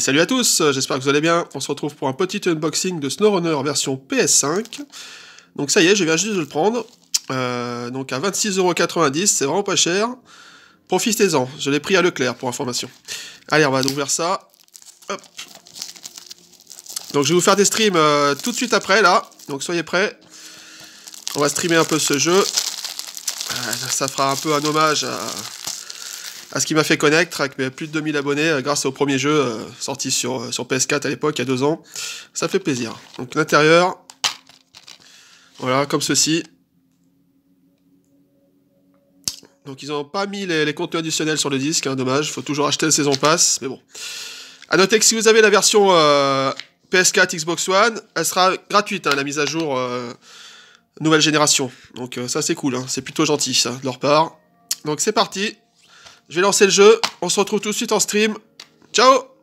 salut à tous, euh, j'espère que vous allez bien. On se retrouve pour un petit unboxing de SnowRunner version PS5. Donc ça y est, je viens juste de le prendre. Euh, donc à 26,90€, c'est vraiment pas cher. Profitez-en, je l'ai pris à Leclerc pour information. Allez, on va ouvrir ça. Donc je vais vous faire des streams euh, tout de suite après, là. Donc soyez prêts. On va streamer un peu ce jeu. ça fera un peu un hommage à à ce qui m'a fait connaître avec plus de 2000 abonnés euh, grâce au premier jeu euh, sorti sur, euh, PS4 à l'époque, il y a deux ans. Ça fait plaisir. Donc l'intérieur, voilà, comme ceci. Donc ils n'ont pas mis les, contenus additionnels sur le disque, dommage, hein, dommage, faut toujours acheter la saison pass, mais bon. À noter que si vous avez la version PS4 Xbox One, elle sera gratuite, hein, la mise à jour nouvelle génération. Donc ça c'est cool, hein. c'est plutôt gentil de leur part. Donc c'est parti, je vais lancer le jeu. On se retrouve tout de suite en stream. Ciao